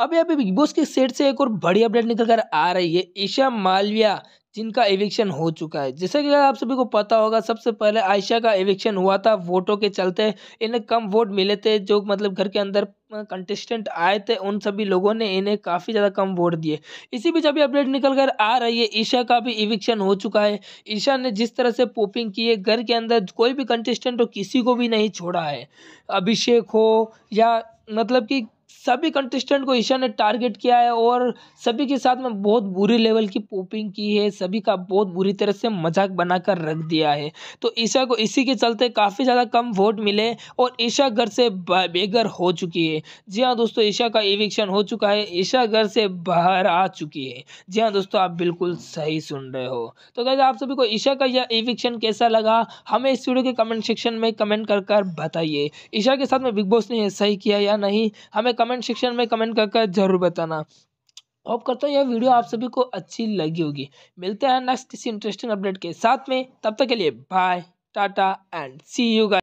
अभी अभी big boss के सेट से एक और बड़ी अपडेट निकल कर आ रही है ईशा मालविया जिनका एविक्शन हो चुका है जैसे कि आप सभी को पता होगा सबसे पहले आयशा का एविक्शन हुआ था वोटों के चलते इन्हें कम वोट मिले थे जो मतलब घर के अंदर कंटेस्टेंट आए थे उन सभी लोगों ने इन्हें काफ़ी ज़्यादा कम वोट दिए इसी बीच अभी अपडेट निकल कर आ रही है ईशा का भी इविक्शन हो चुका है ईशा ने जिस तरह से पोपिंग की है घर के अंदर कोई भी कंटेस्टेंट हो किसी को भी नहीं छोड़ा है अभिषेक हो या मतलब कि सभी कंटेस्टेंट को ईशा ने टारगेट किया है और सभी के साथ में बहुत बुरी लेवल की पोपिंग की है सभी का बहुत बुरी तरह से मजाक बनाकर रख दिया है तो ईशा को इसी के चलते काफ़ी ज़्यादा कम वोट मिले और ईशा घर से बेघर हो चुकी है जी हाँ दोस्तों ईशा का इविक्शन हो चुका है ईशा घर से बाहर आ चुकी है जी हाँ दोस्तों आप बिल्कुल सही सुन रहे हो तो कहते आप सभी को ईशा का यह इविक्शन कैसा लगा हमें इस वीडियो के कमेंट सेक्शन में कमेंट कर बताइए ईशा के साथ में बिग बॉस ने सही किया या नहीं हमें कमेंट सेक्शन में कमेंट करके ज़रूर बताना होप करता हूँ यह वीडियो आप सभी को अच्छी लगी होगी मिलते हैं नेक्स्ट किसी इंटरेस्टिंग अपडेट के साथ में तब तक के लिए bye tata and see you guys